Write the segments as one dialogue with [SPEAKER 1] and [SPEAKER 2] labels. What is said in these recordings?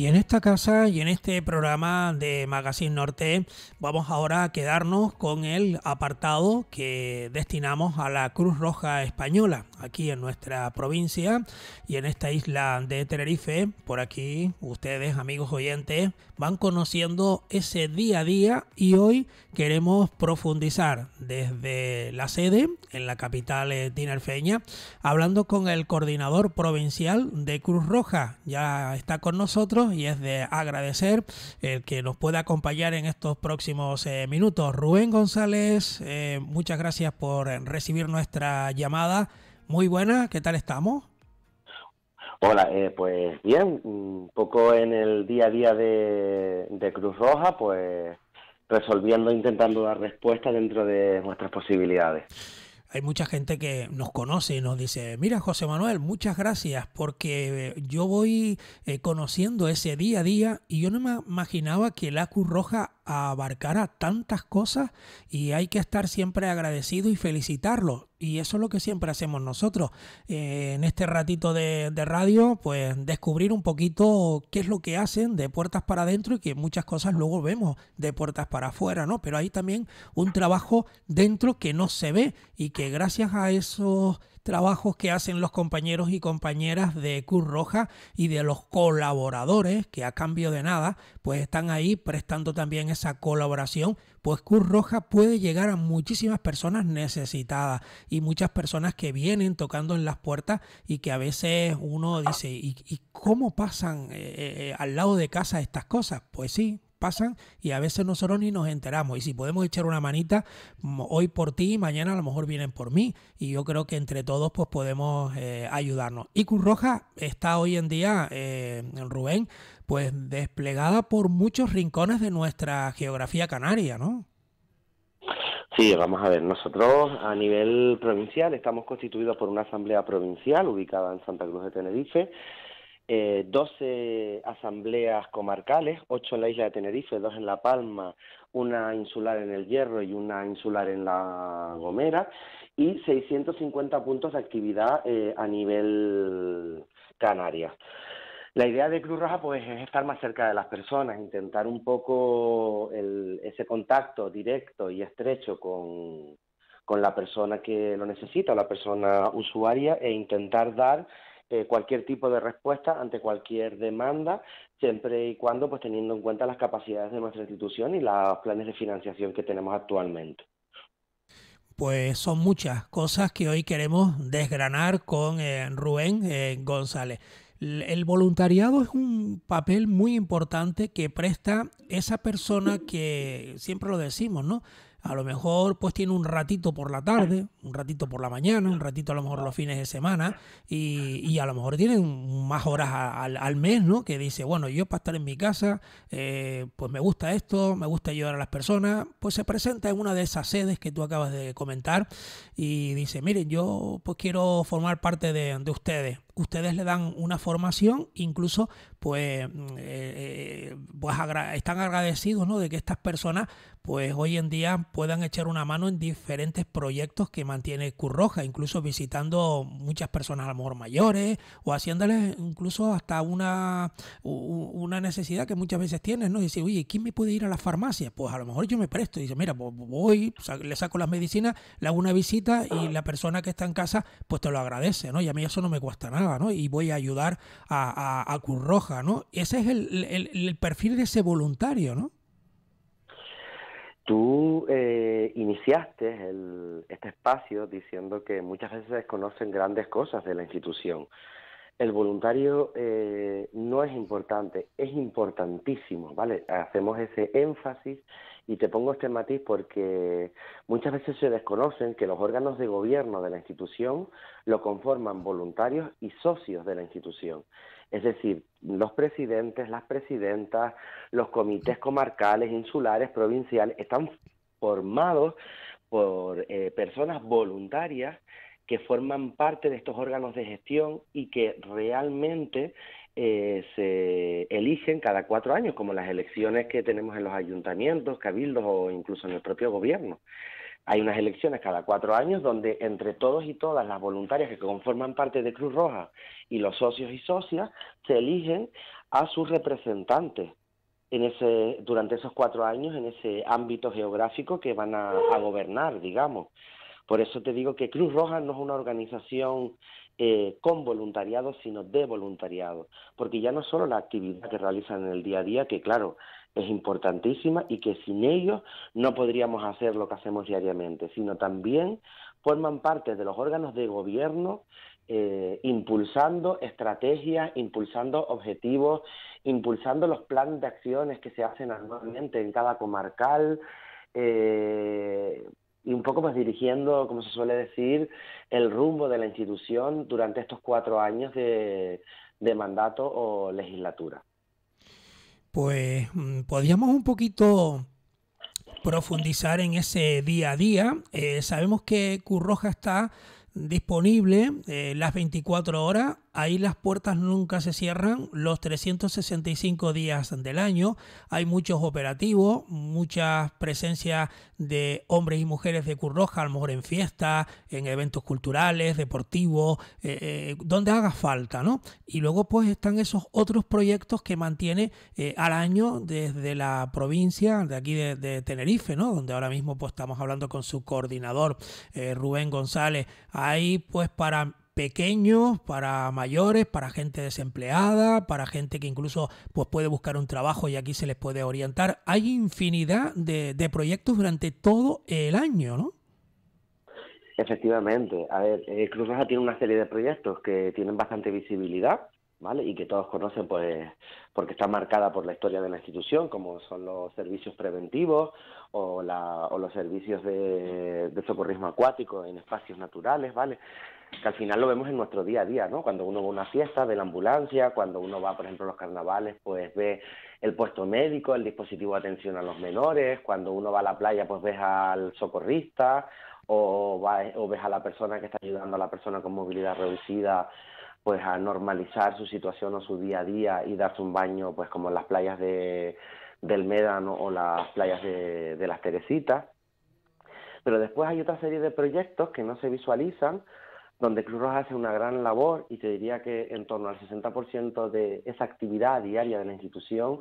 [SPEAKER 1] Y en esta casa y en este programa de Magazine Norte vamos ahora a quedarnos con el apartado que destinamos a la Cruz Roja Española aquí en nuestra provincia y en esta isla de Tenerife. Por aquí ustedes, amigos oyentes, van conociendo ese día a día y hoy queremos profundizar desde la sede en la capital eh, tinerfeña, hablando con el coordinador provincial de Cruz Roja. Ya está con nosotros y es de agradecer el que nos pueda acompañar en estos próximos eh, minutos. Rubén González, eh, muchas gracias por recibir nuestra llamada. Muy buena, ¿qué tal estamos?
[SPEAKER 2] Hola, eh, pues bien, un poco en el día a día de, de Cruz Roja, pues resolviendo, intentando dar respuesta dentro de nuestras posibilidades.
[SPEAKER 1] Hay mucha gente que nos conoce y nos dice, mira José Manuel, muchas gracias porque eh, yo voy eh, conociendo ese día a día y yo no me imaginaba que la Cruz Roja abarcara tantas cosas y hay que estar siempre agradecido y felicitarlo. Y eso es lo que siempre hacemos nosotros. Eh, en este ratito de, radio, pues descubrir un poquito qué es lo que hacen de puertas para adentro y que muchas cosas luego vemos de puertas para afuera, ¿no? Pero hay también un trabajo dentro que no se ve y que gracias a esos trabajos que hacen los compañeros y compañeras de Cruz Roja y de los colaboradores que a cambio de nada pues están ahí prestando también esa colaboración, pues Cruz Roja puede llegar a muchísimas personas necesitadas y muchas personas que vienen tocando en las puertas y que a veces uno dice, ¿y, cómo pasan eh, eh, eh, al lado de casa estas cosas? Pues sí, pasan y a veces nosotros ni nos enteramos. Y si podemos echar una manita mm, hoy por ti y mañana a lo mejor vienen por mí. Y yo creo que entre todos pues podemos eh, ayudarnos. Y Cruz Roja está hoy en día, eh, en Rubén, pues desplegada por muchos rincones de nuestra geografía canaria, ¿no?
[SPEAKER 2] Sí, vamos a ver, nosotros a nivel provincial estamos constituidos por una asamblea provincial ubicada en Santa Cruz de Tenerife eh, 12 asambleas comarcales, 8 en la isla de Tenerife, 2 en La Palma, una insular en El Hierro y una insular en La Gomera, y 650 puntos de actividad eh, a nivel Canarias. La idea de Cruz Roja pues, es estar más cerca de las personas, intentar un poco ese contacto directo y estrecho con, con la persona que lo necesita, la persona usuaria, e intentar dar eh, cualquier tipo de respuesta ante cualquier demanda, siempre y cuando pues teniendo en cuenta las capacidades de nuestra institución y los planes de financiación que tenemos actualmente.
[SPEAKER 1] Pues son muchas cosas que hoy queremos desgranar con eh, Rubén eh, González. El voluntariado es un papel muy importante que presta esa persona que siempre lo decimos, ¿no? a lo mejor pues tiene un ratito por la tarde, un ratito por la mañana, un ratito a lo mejor los fines de semana y, y a lo mejor tienen más horas al, mes, ¿no? Que dice, bueno, yo para estar en mi casa, eh, pues me gusta esto, me gusta ayudar a las personas, pues se presenta en una de esas sedes que tú acabas de comentar y dice, miren, yo pues quiero formar parte de, de ustedes ustedes le dan una formación, incluso pues, mm, eh, eh, pues están agradecidos ¿no? de que estas personas pues hoy en día puedan echar una mano en diferentes proyectos que mantiene Curroja, incluso visitando muchas personas a lo mejor mayores o haciéndoles incluso hasta una, una necesidad que muchas veces tienen ¿no? dice, oye, ¿quién me puede ir a la farmacia? Pues a lo mejor yo me presto. Y dice, mira, pues voy, le saco las medicinas, le hago una visita y ah. la persona que está en casa pues te lo agradece, ¿no? Y a mí eso no me cuesta nada. Y voy a ayudar a, a, Curroja, ¿no? Ese es el, perfil de ese voluntario, ¿no?
[SPEAKER 2] Tú eh, iniciaste este espacio diciendo que muchas veces se desconocen grandes cosas de la institución. El voluntario eh, no es importante, es importantísimo, ¿vale? Hacemos ese énfasis y te pongo este matiz porque muchas veces se desconocen que los órganos de gobierno de la institución lo conforman voluntarios y socios de la institución. Es decir, los presidentes, las presidentas, los comités comarcales, insulares, provinciales, están formados por eh, personas voluntarias que forman parte de estos órganos de gestión y que realmente eh, se eligen cada cuatro años, como las elecciones que tenemos en los ayuntamientos, cabildos o incluso en el propio gobierno. Hay unas elecciones cada cuatro años donde entre todos y todas las voluntarias que conforman parte de Cruz Roja y los socios y socias se eligen a sus representantes en ese, durante esos cuatro años en ese ámbito geográfico que van a gobernar, digamos. Por eso te digo que Cruz Roja no es una organización eh, con voluntariado, sino de voluntariado, porque ya no solo la actividad que realizan en el día a día, que claro, es importantísima y que sin ellos no podríamos hacer lo que hacemos diariamente, sino también forman parte de los órganos de gobierno eh, impulsando estrategias, impulsando objetivos, impulsando los planes de acciones que se hacen anualmente en cada comarcal. Eh, y un poco más dirigiendo, como se suele decir, el rumbo de la institución durante estos cuatro años de, mandato o legislatura.
[SPEAKER 1] Pues mm, podríamos un poquito profundizar en ese día a día. Eh, sabemos que Curroja está disponible eh, las 24 horas Ahí las puertas nunca se cierran los 365 días del año. Hay muchos operativos, muchas presencia de hombres y mujeres de Curroja, a lo mejor en fiestas, en eventos culturales, deportivos, eh, eh, donde haga falta, ¿no? Y luego pues están esos otros proyectos que mantiene eh, al año desde la provincia de aquí de, de, Tenerife, ¿no? Donde ahora mismo pues estamos hablando con su coordinador Rubén González. Ahí pues para pequeños, para mayores, para gente desempleada, para gente que incluso pues, puede buscar un trabajo y aquí se les puede orientar. Hay infinidad de, proyectos durante todo el año, ¿no?
[SPEAKER 2] Efectivamente. A ver, eh, Cruz Roja tiene una serie de proyectos que tienen bastante visibilidad, ¿vale? Y que todos conocen, pues, porque está marcada por la historia de la institución, como son los servicios preventivos o, los servicios de, de socorrismo acuático en espacios naturales, ¿vale? que al final lo vemos en nuestro día a día, ¿no? Cuando uno va a una fiesta de la ambulancia, cuando uno va, por ejemplo, a los carnavales, pues ve el puesto médico, el dispositivo de atención a los menores, cuando uno va a la playa, pues ves al socorrista o, ves a la persona que está ayudando a la persona con movilidad reducida pues a normalizar su situación o su día a día y darse un baño pues como en las playas de, del Médano o las playas de, de las Teresitas. Pero después hay otra serie de proyectos que no se visualizan donde Cruz Roja hace una gran labor y te diría que en torno al 60% de esa actividad diaria de la institución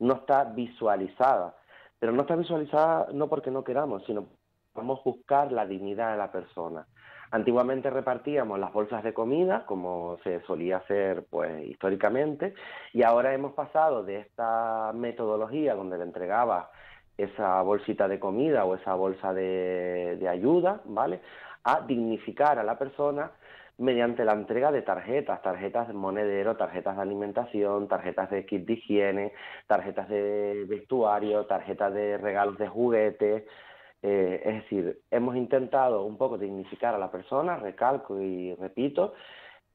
[SPEAKER 2] no está visualizada. Pero no está visualizada no porque no queramos, sino vamos a buscar la dignidad de la persona. Antiguamente repartíamos las bolsas de comida, como se solía hacer pues históricamente, y ahora hemos pasado de esta metodología donde le entregaba esa bolsita de comida o esa bolsa de, de ayuda, ¿vale? a dignificar a la persona mediante la entrega de tarjetas, tarjetas de monedero, tarjetas de alimentación, tarjetas de kit de higiene, tarjetas de vestuario, tarjetas de regalos de juguetes. Eh, es decir, hemos intentado un poco dignificar a la persona, recalco y repito,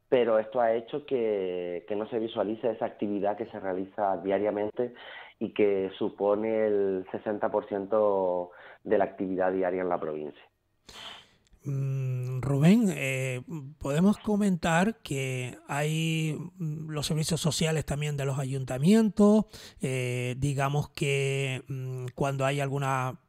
[SPEAKER 2] pero esto ha hecho que, que no se visualice esa actividad que se realiza diariamente y que supone el 60% de la actividad diaria en la provincia.
[SPEAKER 1] Mm, Rubén, eh, podemos comentar que hay mm, los servicios sociales también de los ayuntamientos, eh, digamos que mm, cuando hay alguna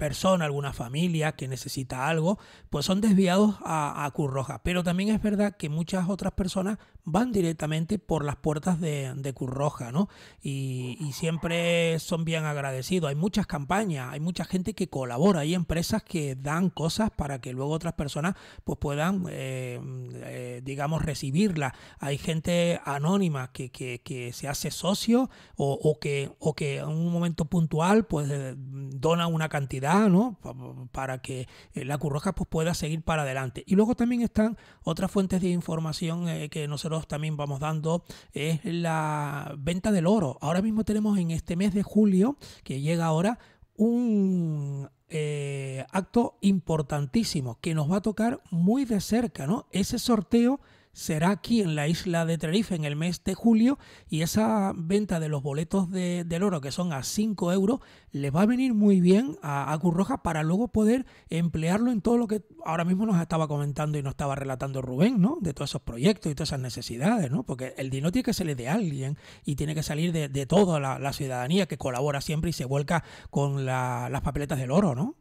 [SPEAKER 1] persona, alguna familia que necesita algo, pues son desviados a, Curroja, Pero también es verdad que muchas otras personas van directamente por las puertas de, Curroja ¿no? Y, siempre son bien agradecidos. Hay muchas campañas, hay mucha gente que colabora, hay empresas que dan cosas para que luego otras personas pues puedan, eh, eh, digamos, recibirlas. Hay gente anónima que, se hace socio o, o, que, o que en un momento puntual pues eh, dona una cantidad ¿no? Para que eh, la Curroja pues, pueda seguir para adelante. Y luego también están otras fuentes de información eh, que nosotros también vamos dando, es la venta del oro. Ahora mismo tenemos en este mes de julio, que llega ahora, un eh, acto importantísimo que nos va a tocar muy de cerca, ¿no? Ese sorteo será aquí en la isla de Tenerife en el mes de julio y esa venta de los boletos de, del oro que son a 5 euros le va a venir muy bien a, a Curroja para luego poder emplearlo en todo lo que ahora mismo nos estaba comentando y nos estaba relatando Rubén, ¿no? De todos esos proyectos y todas esas necesidades, ¿no? Porque el dinero tiene que salir de alguien y tiene que salir de, toda la, ciudadanía que colabora siempre y se vuelca con las papeletas del oro, ¿no?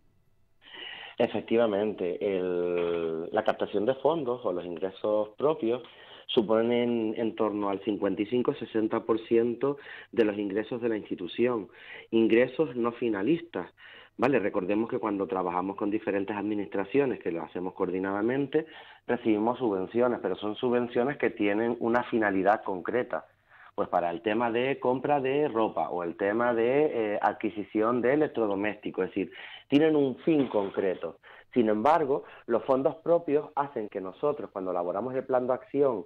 [SPEAKER 2] Efectivamente, el, la captación de fondos o los ingresos propios suponen en, torno al 55-60% de los ingresos de la institución, ingresos no finalistas. Vale, recordemos que cuando trabajamos con diferentes administraciones, que lo hacemos coordinadamente, recibimos subvenciones, pero son subvenciones que tienen una finalidad concreta. Pues para el tema de compra de ropa o el tema de eh, adquisición de electrodomésticos, es decir, tienen un fin concreto. Sin embargo, los fondos propios hacen que nosotros, cuando elaboramos el plan de acción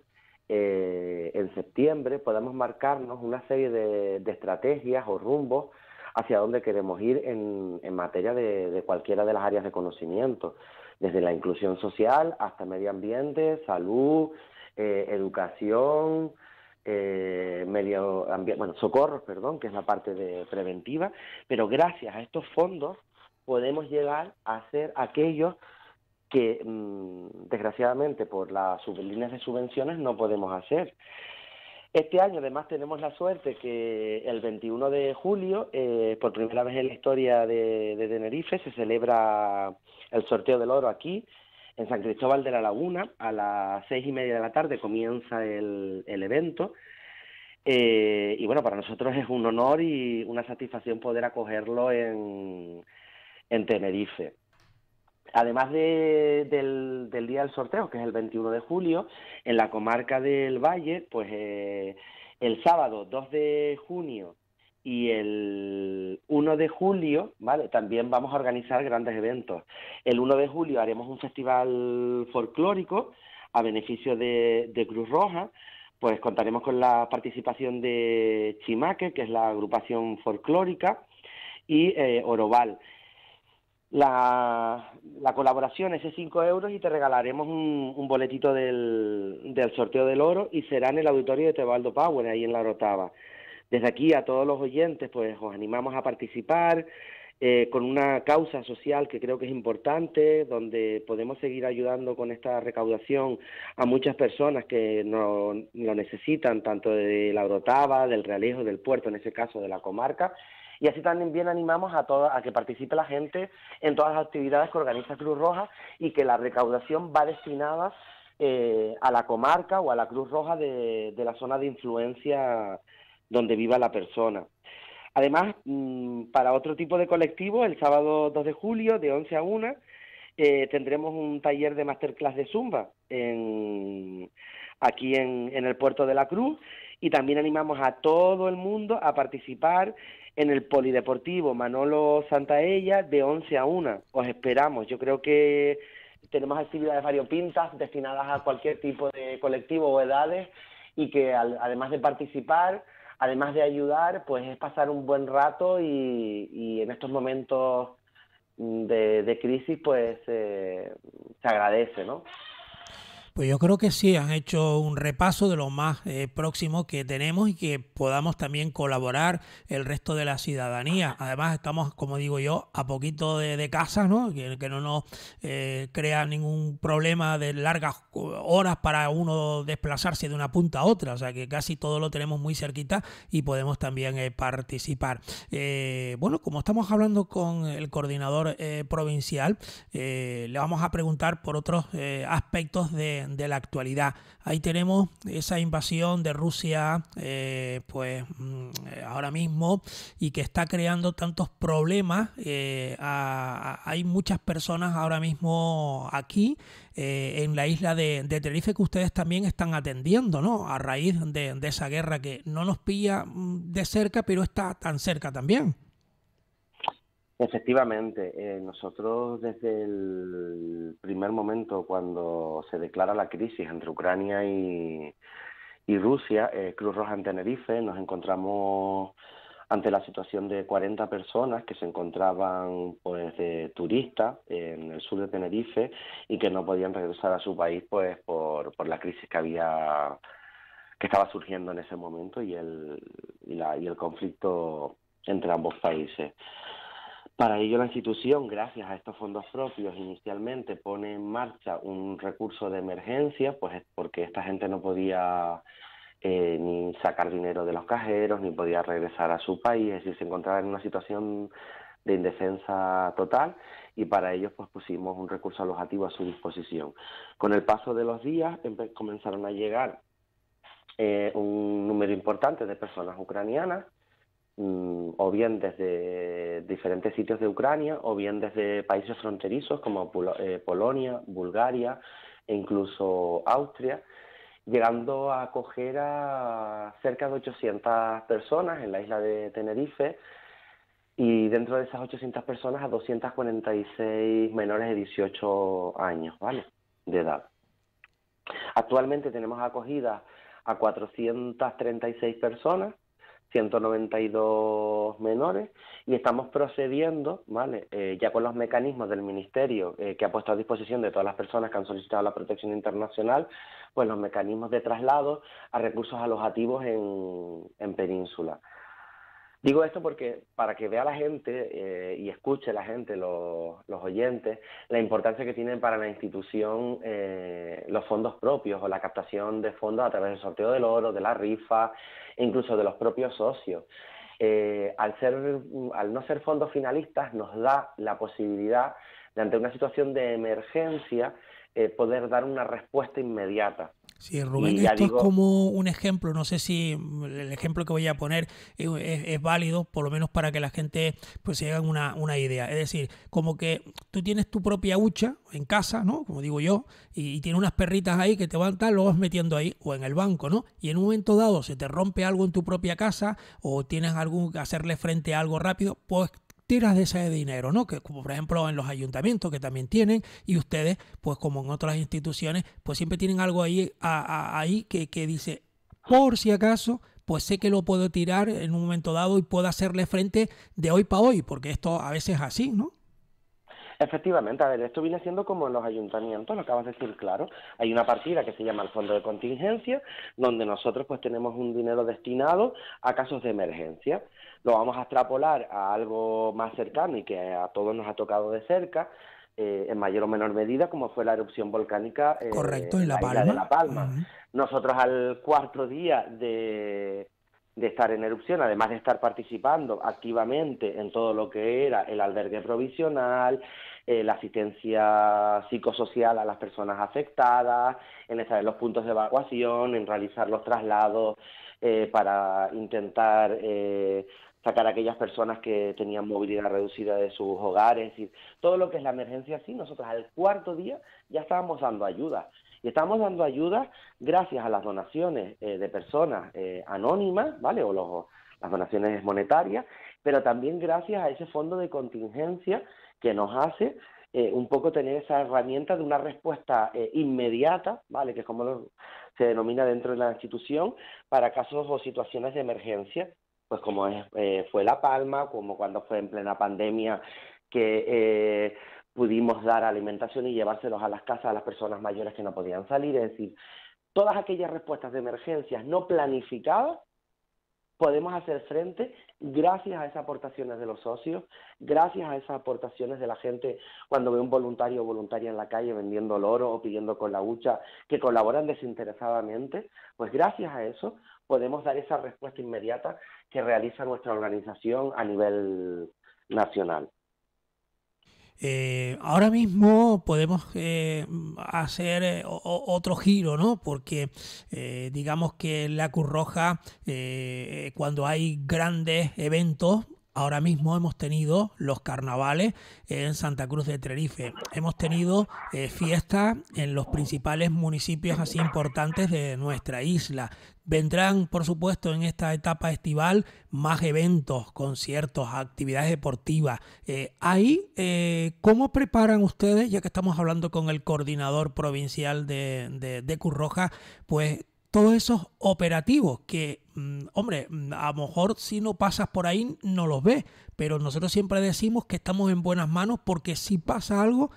[SPEAKER 2] eh, en septiembre, podamos marcarnos una serie de, estrategias o rumbos hacia donde queremos ir en, materia de, cualquiera de las áreas de conocimiento, desde la inclusión social hasta medio ambiente, salud, eh, educación, eh, medio ambiente, bueno, socorros, perdón, que es la parte de preventiva, pero gracias a estos fondos podemos llegar a hacer aquellos que mm, desgraciadamente por las líneas de subvenciones no podemos hacer. Este año además tenemos la suerte que el 21 de julio, eh, por primera vez en la historia de, de, Tenerife, se celebra el sorteo del oro aquí, en San Cristóbal de la Laguna. A las seis y media de la tarde comienza el, evento. Eh, y bueno, para nosotros es un honor y una satisfacción poder acogerlo en, en Tenerife. Además del, día del sorteo, que es el 21 de julio, en la comarca del Valle, pues eh, el sábado 2 de junio y el 1 de julio, ¿vale? También vamos a organizar grandes eventos. El 1 de julio haremos un festival folclórico a beneficio de, Cruz Roja, pues contaremos con la participación de Chimaque, que es la agrupación folclórica, y eh, Oroval la, la colaboración, ese 5 euros, y te regalaremos un, boletito del, del, sorteo del oro y será en el auditorio de Tebaldo Power, ahí en la Rotava. Desde aquí a todos los oyentes, pues os animamos a participar eh, con una causa social que creo que es importante, donde podemos seguir ayudando con esta recaudación a muchas personas que no, lo necesitan, tanto de la Orotava, del Realejo, del puerto, en ese caso de la comarca, y así también animamos a, toda, a que participe la gente en todas las actividades que organiza Cruz Roja y que la recaudación va destinada eh, a la comarca o a la Cruz Roja de, la zona de influencia donde viva la persona. Además, mm, para otro tipo de colectivo, el sábado 2 de julio, de 11 a 1, eh, tendremos un taller de masterclass de Zumba aquí en, el puerto de la Cruz y también animamos a todo el mundo a participar en el Polideportivo Manolo Santaella de 11 a 1. Os esperamos. Yo creo que tenemos actividades variopintas destinadas a cualquier tipo de colectivo o edades y que además de participar, además de ayudar, pues es pasar un buen rato y, en estos momentos de, crisis pues eh, se agradece, ¿no?
[SPEAKER 1] Pues yo creo que sí, han hecho un repaso de lo más eh, próximo que tenemos y que podamos también colaborar el resto de la ciudadanía. Además, estamos, como digo yo, a poquito de, casa, ¿no? Que, no nos eh, crea ningún problema de largas horas para uno desplazarse de una punta a otra. O sea, que casi todo lo tenemos muy cerquita y podemos también eh, participar. bueno, como estamos hablando con el coordinador provincial, le vamos a preguntar por otros aspectos de de, la actualidad. Ahí tenemos esa invasión de Rusia, eh, pues mm, ahora mismo, y que está creando tantos problemas. Eh, hay muchas personas ahora mismo aquí eh, en la isla de, de, Tenerife que ustedes también están atendiendo, ¿no? A raíz de, de esa guerra que no nos pilla mm, de cerca, pero está tan cerca también.
[SPEAKER 2] Efectivamente, eh, nosotros desde el primer momento, cuando se declara la crisis entre Ucrania y, Rusia, eh, Cruz Roja en Tenerife, nos encontramos ante la situación de 40 personas que se encontraban pues, turistas eh, en el sur de Tenerife y que no podían regresar a su país pues por, por la crisis que había que estaba surgiendo en ese momento y el conflicto entre ambos países. Para ello, la institución, gracias a estos fondos propios, inicialmente pone en marcha un recurso de emergencia, pues porque esta gente no podía eh, ni sacar dinero de los cajeros, ni podía regresar a su país, es decir, se encontraba en una situación de indefensa total y para ellos pues pusimos un recurso alojativo a su disposición. Con el paso de los días comenzaron a llegar eh, un número importante de personas ucranianas Mm, o bien desde diferentes sitios de Ucrania o bien desde países fronterizos como eh, Polonia, Bulgaria e incluso Austria, llegando a acoger a cerca de 800 personas en la isla de Tenerife y dentro de esas 800 personas a 246 menores de 18 años, ¿vale? De edad. Actualmente tenemos acogida a 436 personas 192 menores y estamos procediendo, ¿vale? Eh, ya con los mecanismos del Ministerio eh, que ha puesto a disposición de todas las personas que han solicitado la protección internacional, pues los mecanismos de traslado a recursos alojativos en península. Digo esto porque para que vea la gente eh, y escuche la gente, los, oyentes, la importancia que tienen para la institución eh, los fondos propios o la captación de fondos a través del sorteo del oro, de la rifa, incluso de los propios socios. Eh, al, ser, al no ser fondos finalistas nos da la posibilidad de ante una situación de emergencia poder dar una respuesta inmediata. Sí, Rubén, esto es
[SPEAKER 1] como un ejemplo, no sé si el ejemplo que voy a poner eh, es, válido, por lo menos para que la gente pues se haga una, una, idea. Es decir, como que tú tienes tu propia hucha en casa, ¿no? Como digo yo, y, tiene unas perritas ahí que te van tal, lo vas metiendo ahí, o en el banco, ¿no? Y en un momento dado se te rompe algo en tu propia casa, o tienes algún hacerle frente a algo rápido, pues tiras de ese dinero, ¿no? Que como por ejemplo en los ayuntamientos que también tienen y ustedes, pues como en otras instituciones, pues siempre tienen algo ahí, ahí que, que dice, por si acaso, pues sé que lo puedo tirar en un momento dado y puedo hacerle frente de hoy para hoy, porque esto a veces es así, ¿no?
[SPEAKER 2] Efectivamente, a ver, esto viene siendo como en los ayuntamientos, lo acabas de decir claro. Hay una partida que se llama el fondo de contingencia, donde nosotros pues tenemos un dinero destinado a casos de emergencia lo vamos a extrapolar a algo más cercano y que a todos nos ha tocado de cerca, eh, en mayor o menor medida, como fue la erupción volcánica eh, en La, de La Palma. Nosotros al cuarto día de, estar en erupción, además de estar participando activamente en todo lo que era el albergue provisional, eh, la asistencia psicosocial a las personas afectadas, en estar en los puntos de evacuación, en realizar los traslados para intentar eh, sacar a aquellas personas que tenían movilidad reducida de sus hogares, y todo lo que es la emergencia, sí, nosotros al cuarto día ya estábamos dando ayuda. Y estábamos dando ayuda gracias a las donaciones eh, de personas eh, anónimas, ¿vale? O las donaciones monetarias, pero también gracias a ese fondo de contingencia que nos hace eh, un poco tener esa herramienta de una respuesta inmediata, ¿vale? Que es como se denomina dentro de la institución, para casos o situaciones de emergencia pues como eh, fue La Palma, como cuando fue en plena pandemia que eh, pudimos dar alimentación y llevárselos a las casas a las personas mayores que no podían salir. Es decir, todas aquellas respuestas de emergencias no planificadas podemos hacer frente gracias a esas aportaciones de los socios, gracias a esas aportaciones de la gente cuando ve un voluntario o voluntaria en la calle vendiendo el oro o pidiendo con la hucha, que colaboran desinteresadamente, pues gracias a eso podemos dar esa respuesta inmediata que realiza nuestra organización a nivel nacional.
[SPEAKER 1] Eh, ahora mismo podemos eh, hacer eh, otro giro, ¿no? Porque digamos que la Cruz Roja, cuando hay grandes eventos, Ahora mismo hemos tenido los carnavales en Santa Cruz de Tenerife, hemos tenido eh, fiestas en los principales municipios así importantes de nuestra isla. Vendrán, por supuesto, en esta etapa estival más eventos, conciertos, actividades deportivas. Eh, ahí, eh, ¿cómo preparan ustedes, ya que estamos hablando con el coordinador provincial de, de, de Curroja, pues todos esos operativos que Mm, hombre, mm, a lo mejor si no pasas por ahí no los ves, pero nosotros siempre decimos que estamos en buenas manos porque si pasa algo,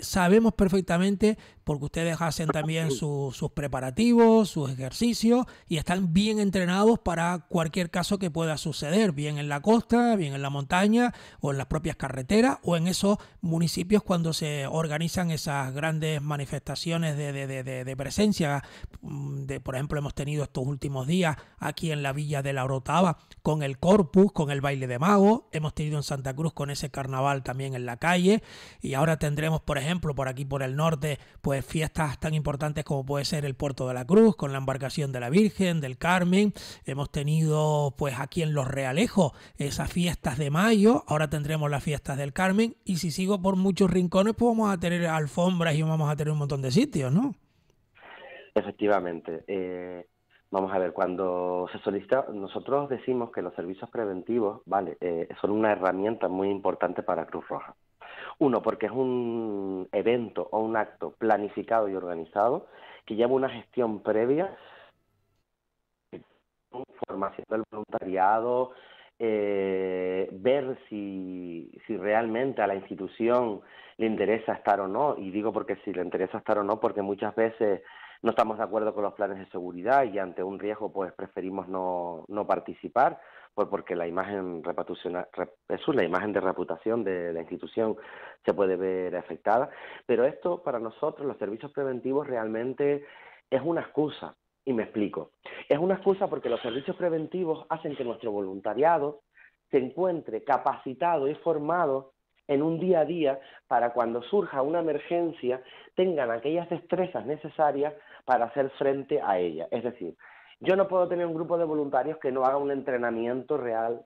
[SPEAKER 1] sabemos perfectamente, porque ustedes hacen también sus preparativos, sus ejercicios y están bien entrenados para cualquier caso que pueda suceder, bien en la costa, bien en la montaña o en las propias carreteras o en esos municipios cuando se organizan esas grandes manifestaciones de, de, de, presencia. Mm, por ejemplo, hemos tenido estos últimos días aquí en la Villa de la Orotava con el Corpus, con el baile de mago, hemos tenido en Santa Cruz con ese carnaval también en la calle y ahora tendremos, por ejemplo, por aquí por el norte, pues fiestas tan importantes como puede ser el Puerto de la Cruz con la embarcación de la Virgen, del Carmen, hemos tenido pues aquí en Los Realejos esas fiestas de mayo, ahora tendremos las fiestas del Carmen y si sigo por muchos rincones pues vamos a tener alfombras y vamos a tener un montón de sitios, ¿no?
[SPEAKER 2] Efectivamente. Eh, Vamos a ver, cuando se solicita, nosotros decimos que los servicios preventivos, vale, eh, son una herramienta muy importante para Cruz Roja. Uno, porque es un evento o un acto planificado y organizado que lleva una gestión previa, formación del voluntariado, eh, ver si, si realmente a la institución le interesa estar o no. Y digo porque si le interesa estar o no, porque muchas veces no estamos de acuerdo con los planes de seguridad y ante un riesgo pues preferimos no, no participar pues porque la imagen ...es la imagen de reputación de la institución se puede ver afectada pero esto para nosotros los servicios preventivos realmente es una excusa y me explico es una excusa porque los servicios preventivos hacen que nuestro voluntariado se encuentre capacitado y formado en un día a día para cuando surja una emergencia tengan aquellas destrezas necesarias para hacer frente a ella. Es decir, yo no puedo tener un grupo de voluntarios que no haga un entrenamiento real,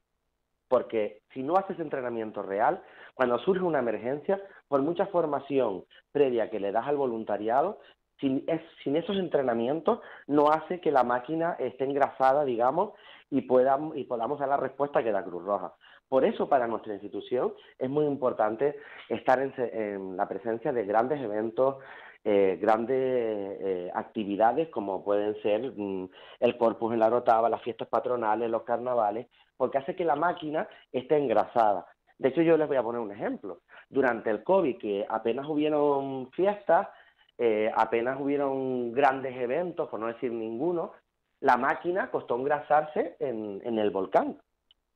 [SPEAKER 2] porque si no haces entrenamiento real, cuando surge una emergencia, por mucha formación previa que le das al voluntariado, sin, es, sin esos entrenamientos no hace que la máquina esté engrasada, digamos, y, podamos, y podamos dar la respuesta que da Cruz Roja. Por eso para nuestra institución es muy importante estar en, en, la presencia de grandes eventos, eh, grandes eh, actividades como pueden ser mm, el corpus en la rotaba, las fiestas patronales, los carnavales, porque hace que la máquina esté engrasada. De hecho, yo les voy a poner un ejemplo. Durante el COVID, que apenas hubieron fiestas, eh, apenas hubieron grandes eventos, por no decir ninguno, la máquina costó engrasarse en, el volcán,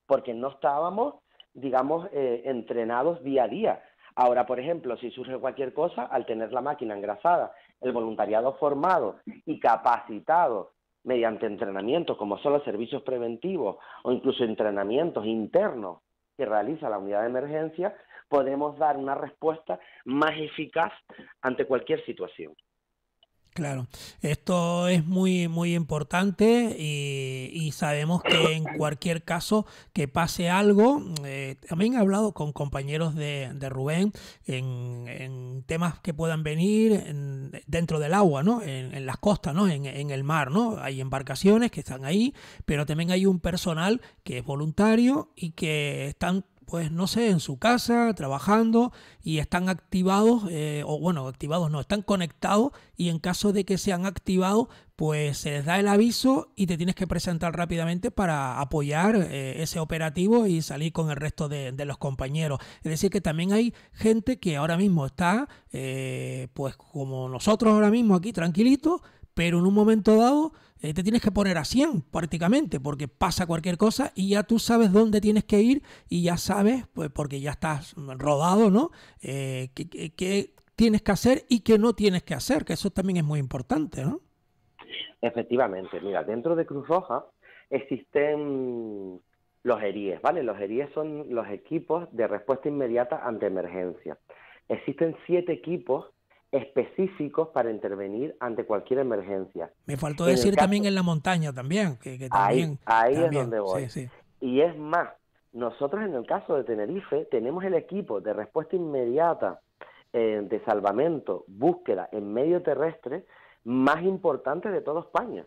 [SPEAKER 2] porque no estábamos, digamos, entrenados día a día. Ahora, por ejemplo, si surge cualquier cosa, al tener la máquina engrasada, el voluntariado formado y capacitado mediante entrenamientos, como son los servicios preventivos o incluso entrenamientos internos que realiza la unidad de emergencia, podemos dar una respuesta más eficaz ante cualquier situación.
[SPEAKER 1] Claro, esto es muy, muy importante y, sabemos que en cualquier caso que pase algo, mm, eh, también he hablado con compañeros de, Rubén en, temas que puedan venir dentro del agua, ¿no? En, en las costas, ¿no? En, el mar, ¿no? Hay embarcaciones que están ahí, pero también hay un personal que es voluntario y que están pues no sé, en su casa, trabajando y están activados, eh, o bueno, activados no, están conectados y en caso de que sean activados, pues se les da el aviso y te tienes que presentar rápidamente para apoyar eh, ese operativo y salir con el resto de, los compañeros. Es decir, que también hay gente que ahora mismo está, eh, pues como nosotros ahora mismo aquí, tranquilito pero en un momento dado eh, te tienes que poner a 100 prácticamente, porque pasa cualquier cosa y ya tú sabes dónde tienes que ir y ya sabes, pues porque ya estás rodado, ¿no? Eh, qué, tienes que hacer y qué no tienes que hacer, que eso también es muy importante, ¿no?
[SPEAKER 2] Efectivamente, mira, dentro de Cruz Roja existen los ERIES, ¿vale? Los ERIES son los equipos de respuesta inmediata ante emergencia. Existen siete equipos específicos para intervenir ante cualquier emergencia. Me faltó decir
[SPEAKER 1] también en la montaña también, que, también, ahí, es donde voy. Y es más, nosotros en el caso de Tenerife
[SPEAKER 2] tenemos el equipo de respuesta inmediata eh, de salvamento, búsqueda en medio terrestre más importante de toda España.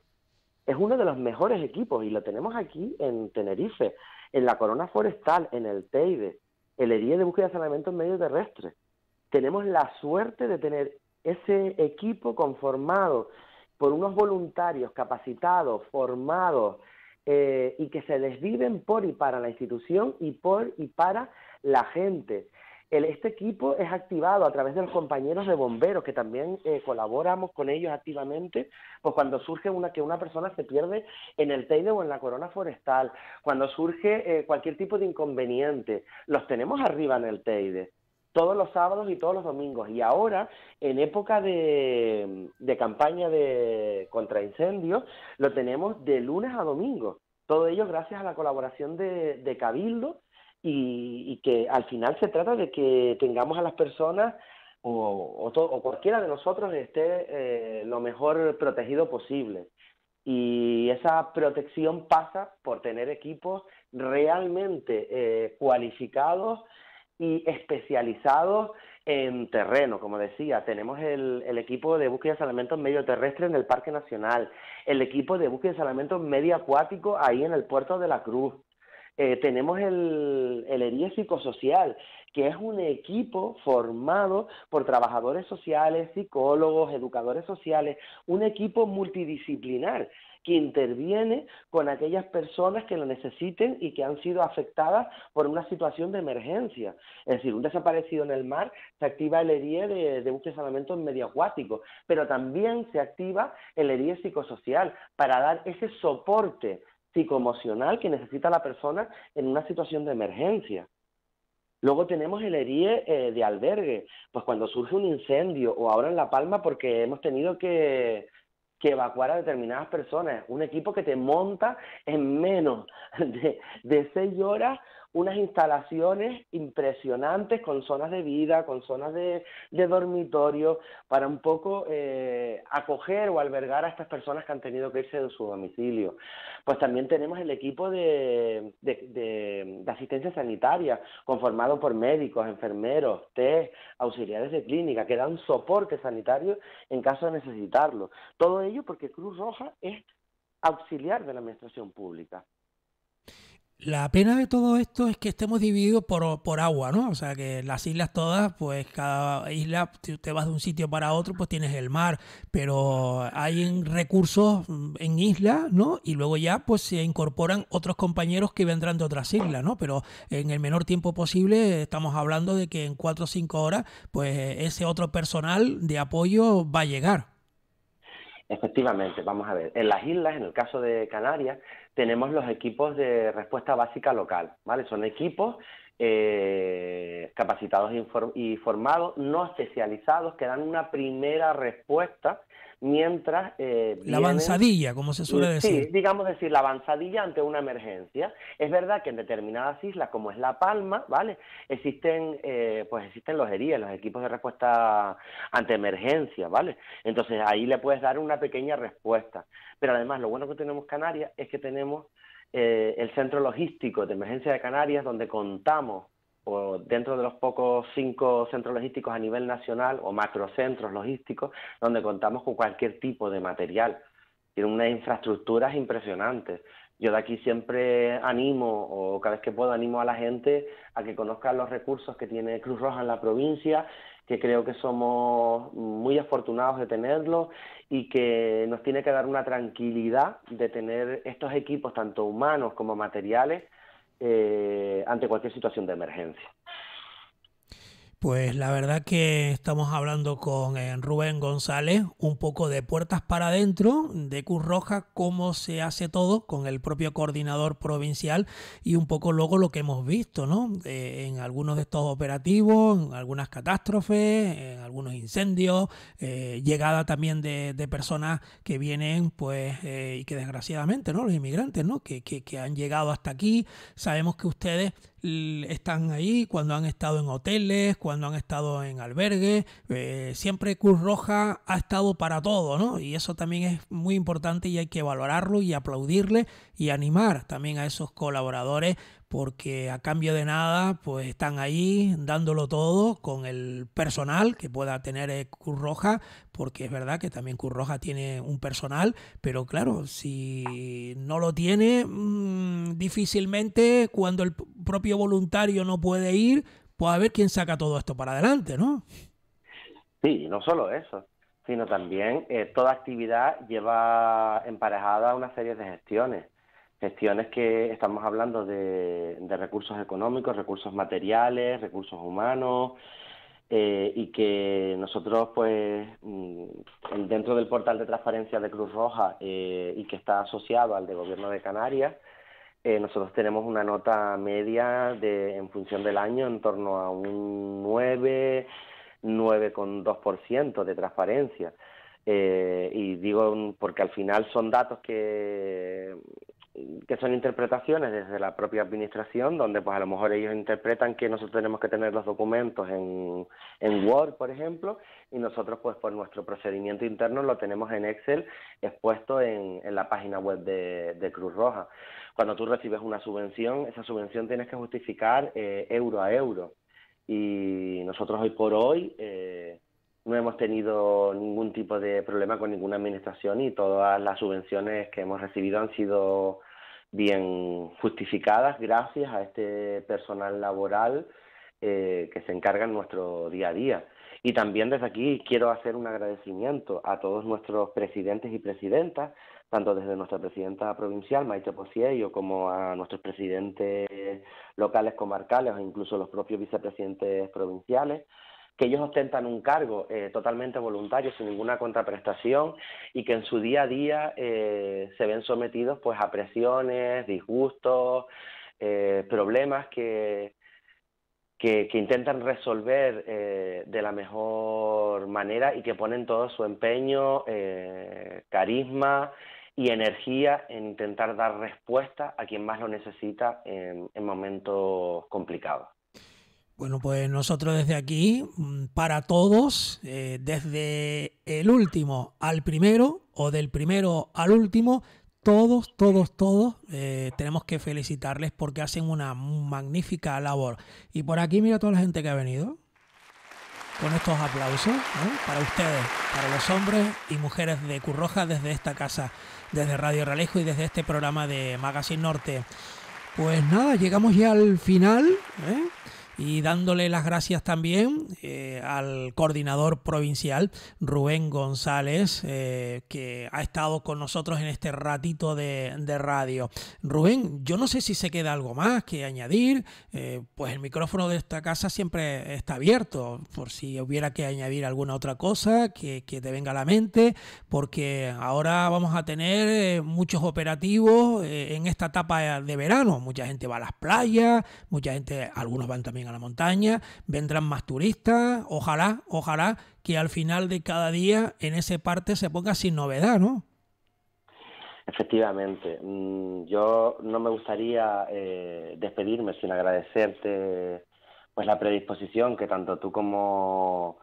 [SPEAKER 2] Es uno de los mejores equipos y lo tenemos aquí en Tenerife, en la Corona Forestal, en el Teide, el Herida de Búsqueda de Salvamento en medio terrestre tenemos la suerte de tener ese equipo conformado por unos voluntarios capacitados, formados eh, y que se desviven por y para la institución y por y para la gente. El, este equipo es activado a través de los compañeros de bomberos que también eh, colaboramos con ellos activamente, pues cuando surge una que una persona se pierde en el Teide o en la corona forestal, cuando surge eh, cualquier tipo de inconveniente, los tenemos arriba en el Teide todos los sábados y todos los domingos. Y ahora, en época de, campaña de contra incendios, lo tenemos de lunes a domingo. Todo ello gracias a la colaboración de, de Cabildo y, y, que al final se trata de que tengamos a las personas o, o, cualquiera de nosotros esté eh, lo mejor protegido posible. Y esa protección pasa por tener equipos realmente eh, cualificados y especializados en terreno, como decía. Tenemos el, el equipo de búsqueda y salvamento medio terrestre en el Parque Nacional, el equipo de búsqueda de salvamento medio acuático ahí en el puerto de la Cruz. Eh, tenemos el, el ERIE psicosocial, que es un equipo formado por trabajadores sociales, psicólogos, educadores sociales, un equipo multidisciplinar que interviene con aquellas personas que lo necesiten y que han sido afectadas por una situación de emergencia. Es decir, un desaparecido en el mar se activa el ERIE e de, un búsqueda en medio acuático, pero también se activa el ERIE e psicosocial para dar ese soporte psicoemocional que necesita la persona en una situación de emergencia. Luego tenemos el ERIE e, eh, de albergue, pues cuando surge un incendio o ahora en La Palma porque hemos tenido que, que evacuar a determinadas personas. Un equipo que te monta en menos de, de seis horas unas instalaciones impresionantes con zonas de vida, con zonas de, de dormitorio, para un poco eh, acoger o albergar a estas personas que han tenido que irse de su domicilio. Pues también tenemos el equipo de, de asistencia sanitaria, conformado por médicos, enfermeros, test, auxiliares de clínica, que dan soporte sanitario en caso de necesitarlo. Todo ello porque Cruz Roja es auxiliar de la administración pública.
[SPEAKER 1] La pena de todo esto es que estemos divididos por, agua, ¿no? O sea, que las islas todas, pues cada isla, si te vas de un sitio para otro, pues tienes el mar, pero hay recursos mm, en islas, ¿no? Y luego ya, pues se incorporan otros compañeros que vendrán de otras islas, ¿no? Pero en el menor tiempo posible estamos hablando de que en cuatro o cinco horas, pues ese otro personal de apoyo va a llegar. Efectivamente,
[SPEAKER 2] vamos a ver. En las islas, en el caso de Canarias, tenemos los equipos de respuesta básica local, ¿vale? Son equipos eh, capacitados y, formados, no especializados, que dan una primera respuesta mientras... Eh, la avanzadilla, como se suele eh, decir. digamos decir, la avanzadilla ante una emergencia. Es verdad que en determinadas islas, como es La Palma, ¿vale? Existen, eh, pues existen los los equipos de respuesta ante emergencia, ¿vale? Entonces ahí le puedes dar una pequeña respuesta. Pero además, lo bueno que tenemos Canarias es que tenemos eh, el centro logístico de emergencia de Canarias, donde contamos o dentro de los pocos cinco centros logísticos a nivel nacional o macrocentros logísticos donde contamos con cualquier tipo de material. Tienen unas infraestructuras impresionantes. Yo de aquí siempre animo, o cada vez que puedo, animo a la gente a que conozcan los recursos que tiene Cruz Roja en la provincia, que creo que somos muy afortunados de tenerlos y que nos tiene que dar una tranquilidad de tener estos equipos, tanto humanos como materiales, eh, ante cualquier situación de emergencia.
[SPEAKER 1] Pues la verdad que estamos hablando con eh, Rubén González un poco de puertas para adentro de Cruz Roja, cómo se hace todo con el propio coordinador provincial y un poco luego lo que hemos visto ¿no? Eh, en algunos de estos operativos, en algunas catástrofes, en algunos incendios, eh, llegada también de, personas que vienen pues y que desgraciadamente, ¿no? los inmigrantes ¿no? que, que, que han llegado hasta aquí, sabemos que ustedes están ahí, cuando han estado en hoteles, cuando han estado en albergues. Eh, siempre Cruz Roja ha estado para todo, ¿no? Y eso también es muy importante y hay que valorarlo y aplaudirle y animar también a esos colaboradores porque a cambio de nada pues están ahí dándolo todo con el personal que pueda tener eh, Cruz Roja porque es verdad que también Curroja tiene un personal, pero claro, si no lo tiene, mm, difícilmente cuando el propio voluntario no puede ir, pues ver quién saca todo esto para adelante, ¿no?
[SPEAKER 2] Sí, no solo eso, sino también eh, toda actividad lleva emparejada una serie de gestiones. Gestiones que estamos hablando de recursos económicos, recursos materiales, recursos humanos, eh, y que nosotros, pues, mm, dentro del portal de transparencia de Cruz Roja eh, y que está asociado al de Gobierno de Canarias, eh, nosotros tenemos una nota media de, en función del año en torno a un 9, 9,2% de transparencia. y digo porque al final son datos que que son interpretaciones desde la propia administración, donde pues a lo mejor ellos interpretan que nosotros tenemos que tener los documentos en, en Word, por ejemplo, y nosotros pues por nuestro procedimiento interno lo tenemos en Excel expuesto en, en la página web de, Cruz Roja. Cuando tú recibes una subvención, esa subvención tienes que justificar eh, euro a euro. Y nosotros hoy por hoy... Eh, no hemos tenido ningún tipo de problema con ninguna administración y todas las subvenciones que hemos recibido han sido bien justificadas gracias a este personal laboral eh, que se encarga en nuestro día a día. Y también desde aquí quiero hacer un agradecimiento a todos nuestros presidentes y presidentas, tanto desde nuestra presidenta provincial, Maite Pociello, como a nuestros presidentes locales comarcales o incluso los propios vicepresidentes provinciales, que ellos ostentan un cargo eh, totalmente voluntario, sin ninguna contraprestación, y que en su día a día eh, se ven sometidos pues a presiones, disgustos, eh, problemas que, que, intentan resolver de la mejor manera y que ponen todo su empeño, carisma y energía en intentar dar respuesta a quien más lo necesita en momentos complicados.
[SPEAKER 1] Bueno, pues nosotros desde aquí, mm, para todos, eh, desde el último al primero o del primero al último, todos, todos, todos eh, tenemos que felicitarles porque hacen una magnífica labor. Y por aquí mira toda la gente que ha venido con estos aplausos para ustedes, para los hombres y mujeres de Curroja desde esta casa, desde Radio Ralejo y desde este programa de Magazine Norte. Pues nada, llegamos ya al final. ¿eh? y dándole las gracias también eh, al coordinador provincial Rubén González, eh, que ha estado con nosotros en este ratito de, radio. Rubén, yo no sé si se queda algo más que añadir, eh, pues el micrófono de esta casa siempre está abierto, por si hubiera que añadir alguna otra cosa que, que te venga a la mente, porque ahora vamos a tener muchos operativos en esta etapa de verano, mucha gente va a las playas, mucha gente, algunos van también a a la montaña, vendrán más turistas, ojalá, ojalá que al final de cada día en ese parte se ponga sin novedad, ¿no?
[SPEAKER 2] Efectivamente, mm, yo no me gustaría eh, despedirme sin agradecerte pues la predisposición que tanto tú como,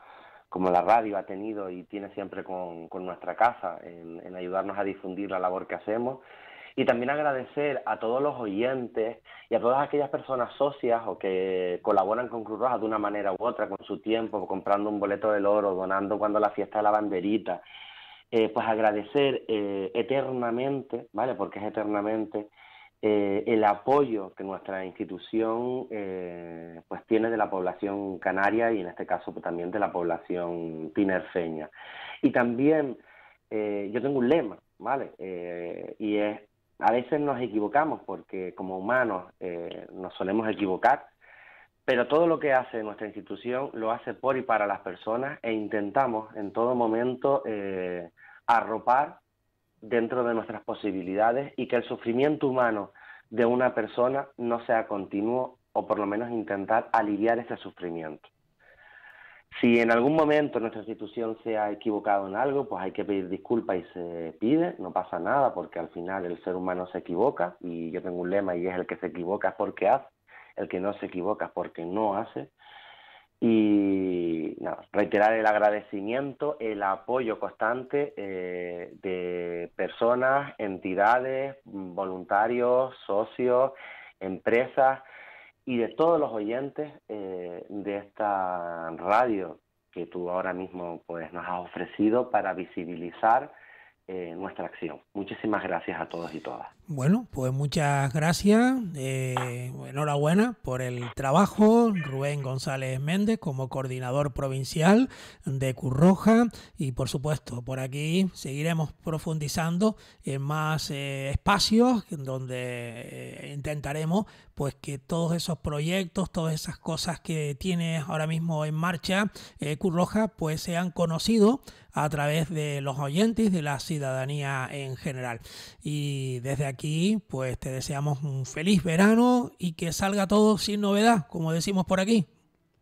[SPEAKER 2] la radio ha tenido y tiene siempre con, nuestra casa en ayudarnos a difundir la labor que hacemos y también agradecer a todos los oyentes y a todas aquellas personas socias o que colaboran con Cruz Roja de una manera u otra, con su tiempo, comprando un boleto del oro, donando cuando la fiesta de la banderita. Eh, pues agradecer eh, eternamente, ¿vale? Porque es eternamente eh, el apoyo que nuestra institución pues tiene de la población canaria y en este caso pues, también de la población tinerfeña. Y también yo tengo un lema, ¿vale? y es a veces nos equivocamos porque como humanos eh, nos solemos equivocar, pero todo lo que hace nuestra institución lo hace por y para las personas e intentamos en todo momento eh, arropar dentro de nuestras posibilidades y que el sufrimiento humano de una persona no sea continuo o por lo menos intentar aliviar ese sufrimiento. Si en algún momento nuestra institución se ha equivocado en algo, pues hay que pedir disculpas y se pide, no pasa nada, porque al final el ser humano se equivoca y yo tengo un lema y es el que se equivoca es porque hace, el que no se equivoca es porque no hace. Y reiterar el agradecimiento, el apoyo constante eh, de personas, entidades, voluntarios, socios, empresas y de todos los oyentes eh, de esta radio que tú ahora mismo pues, nos has ofrecido para visibilizar eh, nuestra acción. Muchísimas gracias a todos y todas.
[SPEAKER 1] Bueno, pues muchas gracias. Eh, enhorabuena por el trabajo, Rubén González Méndez, como coordinador provincial de Curroja. Y por supuesto, por aquí seguiremos profundizando en más eh, espacios donde eh, intentaremos pues que todos esos proyectos, todas esas cosas que tiene ahora mismo en marcha Curroja, pues sean conocidos a través de los oyentes, de la ciudadanía en general. Y desde aquí aquí pues te deseamos un feliz verano y que salga todo sin novedad, como decimos por aquí.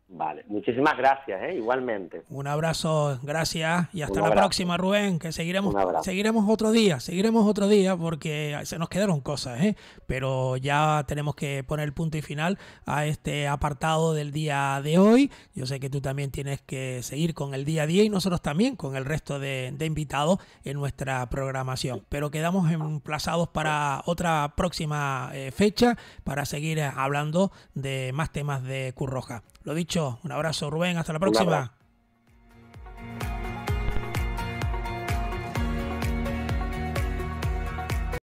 [SPEAKER 1] Vale, muchísimas gracias, ¿eh? igualmente. Un abrazo, gracias y hasta la próxima, Rubén, que seguiremos, seguiremos otro día, seguiremos otro día porque se nos quedaron cosas, ¿eh? pero ya tenemos que poner punto y final a este apartado del día de hoy. Yo sé que tú también tienes que seguir con el día a día y nosotros también con el resto de, invitados en nuestra programación, pero quedamos emplazados para otra próxima eh, fecha para seguir hablando de más temas de Curroja. Lo dicho, un abrazo Rubén, hasta la próxima.